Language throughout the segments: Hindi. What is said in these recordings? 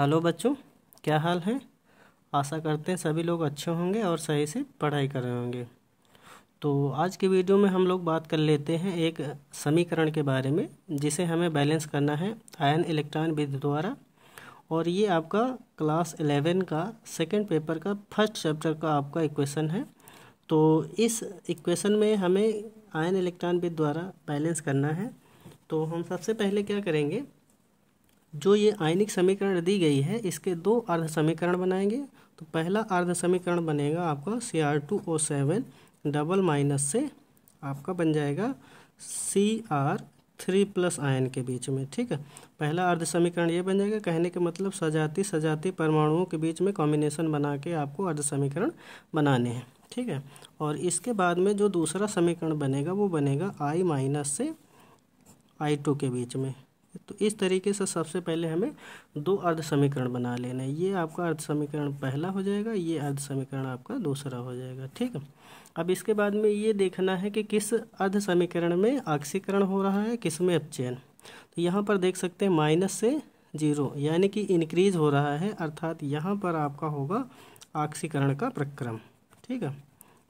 हेलो बच्चों क्या हाल है आशा करते हैं सभी लोग अच्छे होंगे और सही से पढ़ाई कर रहे होंगे तो आज के वीडियो में हम लोग बात कर लेते हैं एक समीकरण के बारे में जिसे हमें बैलेंस करना है आयन इलेक्ट्रॉन विधि द्वारा और ये आपका क्लास एलेवन का सेकेंड पेपर का फर्स्ट चैप्टर का आपका इक्वेशन है तो इस इक्वेशन में हमें आयन इलेक्ट्रॉन विधि द्वारा बैलेंस करना है तो हम सबसे पहले क्या करेंगे जो ये आयनिक समीकरण दी गई है इसके दो अर्ध समीकरण बनाएंगे तो पहला अर्ध समीकरण बनेगा आपका C R two O seven double minus से आपका बन जाएगा C R three plus ion के बीच में ठीक है पहला अर्ध समीकरण ये बन जाएगा कहने के मतलब सजाती सजाती परमाणुओं के बीच में कॉम्बिनेशन बना के आपको अर्ध समीकरण बनाने हैं ठीक है और इसके बाद में जो दूसरा समीकरण बनेगा वो बनेगा आई माइनस से आई टू के बीच में तो इस तरीके से सबसे पहले हमें दो अर्ध समीकरण बना लेना है ये आपका अर्ध समीकरण पहला हो जाएगा ये अर्ध समीकरण आपका दूसरा हो जाएगा ठीक है अब इसके बाद में ये देखना है कि किस अर्ध समीकरण में आक्सीकरण हो रहा है किस में अपचयन तो यहाँ पर देख सकते हैं माइनस से जीरो यानी कि इनक्रीज हो रहा है अर्थात यहाँ पर आपका होगा आक्सीकरण का प्रक्रम ठीक है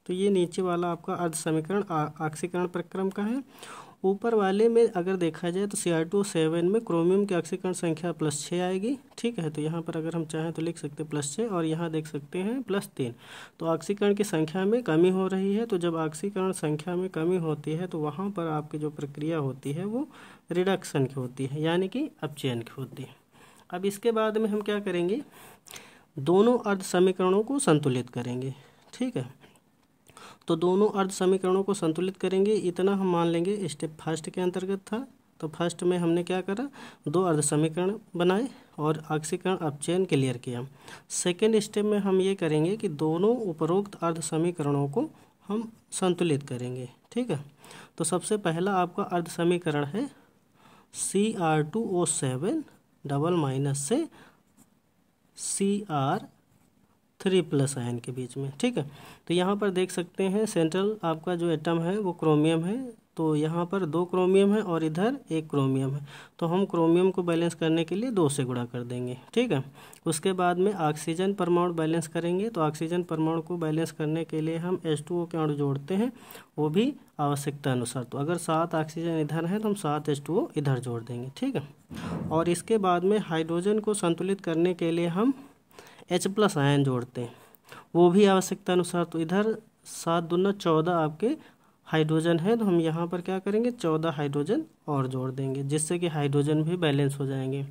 तो ये नीचे वाला आपका अर्ध समीकरण आक्सीकरण प्रक्रम का है ऊपर वाले में अगर देखा जाए तो सी आर टू सेवन में क्रोमियम की ऑक्सीकरण संख्या प्लस छः आएगी ठीक है तो यहाँ पर अगर हम चाहें तो लिख सकते हैं प्लस छः और यहाँ देख सकते हैं प्लस तीन तो ऑक्सीकरण की संख्या में कमी हो रही है तो जब ऑक्सीकरण संख्या में कमी होती है तो वहाँ पर आपकी जो प्रक्रिया होती है वो रिडक्शन की होती है यानी कि अपचयन की होती है अब इसके बाद में हम क्या करेंगे दोनों अर्ध समीकरणों को संतुलित करेंगे ठीक है तो दोनों अर्ध समीकरणों को संतुलित करेंगे इतना हम मान लेंगे स्टेप फर्स्ट के अंतर्गत था तो फर्स्ट में हमने क्या करा दो अर्ध समीकरण बनाए और अक्षीकरण अपचयन क्लियर किया सेकेंड स्टेप में हम ये करेंगे कि दोनों उपरोक्त अर्ध समीकरणों को हम संतुलित करेंगे ठीक है तो सबसे पहला आपका अर्ध समीकरण है C R two O seven double minus से C R three plus ion के बीच में ठीक है तो यहाँ पर देख सकते हैं सेंट्रल आपका जो एटम है वो क्रोमियम है तो यहाँ पर दो क्रोमियम है और इधर एक क्रोमियम है तो हम क्रोमियम को बैलेंस करने के लिए दो से गुणा कर देंगे ठीक है उसके बाद में ऑक्सीजन परमाणु बैलेंस करेंगे तो ऑक्सीजन परमाणु को बैलेंस करने के लिए हम एस टू ओ के अणु जोड़ते हैं वो भी आवश्यकता अनुसार तो अगर सात ऑक्सीजन इधर है तो हम सात एस टू ओ इधर जोड़ देंगे ठीक है और इसके बाद में हाइड्रोजन को संतुलित करने के लिए हम एच प्लस आयन जोड़ते हैं वो भी आवश्यकता अनुसार तो इधर सात दुना चौदह आपके हाइड्रोजन है तो हम यहाँ पर क्या करेंगे चौदह हाइड्रोजन और जोड़ देंगे जिससे कि हाइड्रोजन भी बैलेंस हो जाएंगे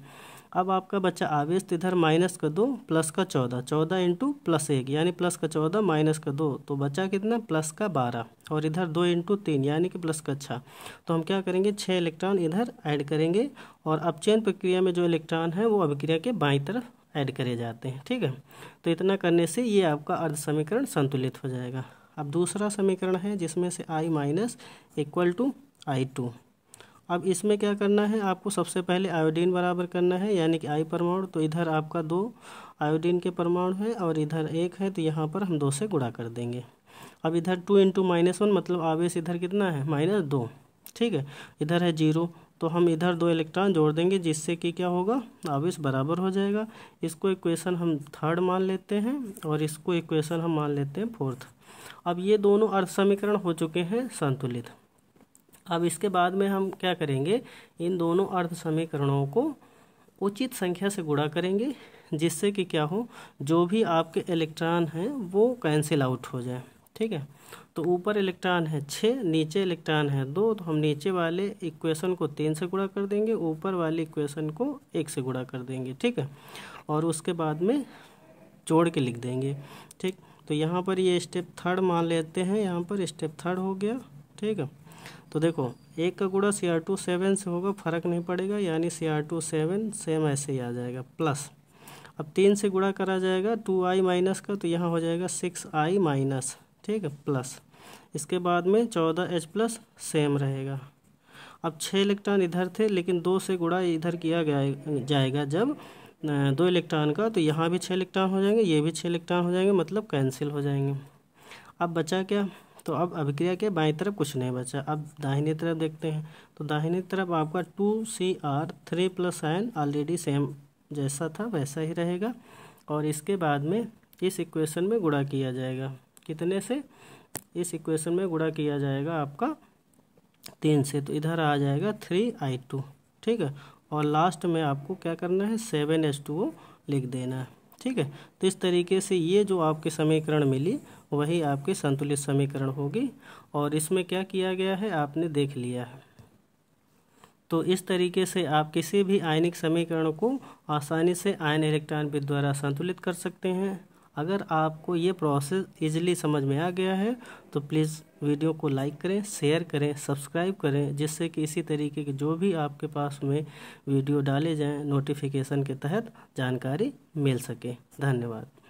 अब आपका बच्चा आवेश तो इधर माइनस का दो प्लस का चौदह चौदह इंटू प्लस एक यानी प्लस का चौदह माइनस का दो तो बच्चा कितना प्लस का बारह और इधर दो इंटू तीन यानी कि प्लस का छः तो हम क्या करेंगे छः इलेक्ट्रॉन इधर ऐड करेंगे और अब चैन प्रक्रिया में जो इलेक्ट्रॉन है वो अभिक्रिया के बाई तरफ ऐड करे जाते हैं ठीक है तो इतना करने से ये आपका अर्ध समीकरण संतुलित हो जाएगा अब दूसरा समीकरण है जिसमें से I minus equal to I two अब इसमें क्या करना है आपको सबसे पहले आयोडीन बराबर करना है यानी कि आई परमाणु तो इधर आपका दो आयोडीन के परमाणु है और इधर एक है तो यहाँ पर हम दो से गुणा कर देंगे अब इधर टू इंटू माइनस वन मतलब आवेश इधर कितना है माइनस दो ठीक है इधर है जीरो तो हम इधर दो इलेक्ट्रॉन जोड़ देंगे जिससे कि क्या होगा आवेश बराबर हो जाएगा इसको इक्वेशन हम थर्ड मान लेते हैं और इसको इक्वेशन हम मान लेते हैं फोर्थ अब ये दोनों अर्थ समीकरण हो चुके हैं संतुलित अब इसके बाद में हम क्या करेंगे इन दोनों अर्ध समीकरणों को उचित संख्या से गुणा करेंगे जिससे कि क्या हो जो भी आपके इलेक्ट्रॉन हैं वो कैंसिल आउट हो जाए ठीक है तो ऊपर इलेक्ट्रॉन है छः नीचे इलेक्ट्रॉन है दो तो हम नीचे वाले इक्वेशन को तीन से गुणा कर देंगे ऊपर वाले इक्वेशन को एक से गुणा कर देंगे ठीक है और उसके बाद में जोड़ के लिख देंगे ठीक तो यहाँ पर ये स्टेप थर्ड मान लेते हैं यहाँ पर स्टेप थर्ड हो गया ठीक है तो देखो एक का गुड़ा सी आर टू सेवन से होगा फर्क नहीं पड़ेगा यानी C R two seven same ऐसे ही आ जाएगा प्लस अब तीन से गुड़ा करा जाएगा टू आई माइनस का तो यहाँ हो जाएगा सिक्स आई माइनस ठीक है प्लस इसके बाद में चौदह एच प्लस सेम रहेगा अब छः इलेक्ट्रॉन इधर थे लेकिन दो से गुड़ा इधर किया गया जाएगा जब दो इलेक्ट्रॉन का तो यहाँ भी छः इलेक्ट्रॉन हो जाएंगे ये भी छः इलेक्ट्रॉन हो जाएंगे मतलब कैंसिल हो जाएंगे अब बचा क्या तो अब अभिक्रिया के बाई तरफ कुछ नहीं बचा अब दाहिने तरफ देखते हैं तो दाहिने तरफ आपका two C R three plus ion already same जैसा था वैसा ही रहेगा और इसके बाद में इस इक्वेशन में गुड़ा किया जाएगा कितने से इस इक्वेशन में गुड़ा किया जाएगा आपका तीन से तो इधर आ जाएगा थ्री आई टू ठीक है और लास्ट में आपको क्या करना है सेवन एस टू लिख देना है ठीक है तो इस तरीके से ये जो आपके समीकरण मिली वही आपके संतुलित समीकरण होगी और इसमें क्या किया गया है आपने देख लिया है तो इस तरीके से आप किसी भी आयनिक समीकरण को आसानी से आयन इलेक्ट्रॉन द्वारा संतुलित कर सकते हैं अगर आपको ये प्रोसेस इजीली समझ में आ गया है तो प्लीज़ वीडियो को लाइक करें शेयर करें सब्सक्राइब करें जिससे कि इसी तरीके के जो भी आपके पास में वीडियो डाले जाएं नोटिफिकेशन के तहत जानकारी मिल सके धन्यवाद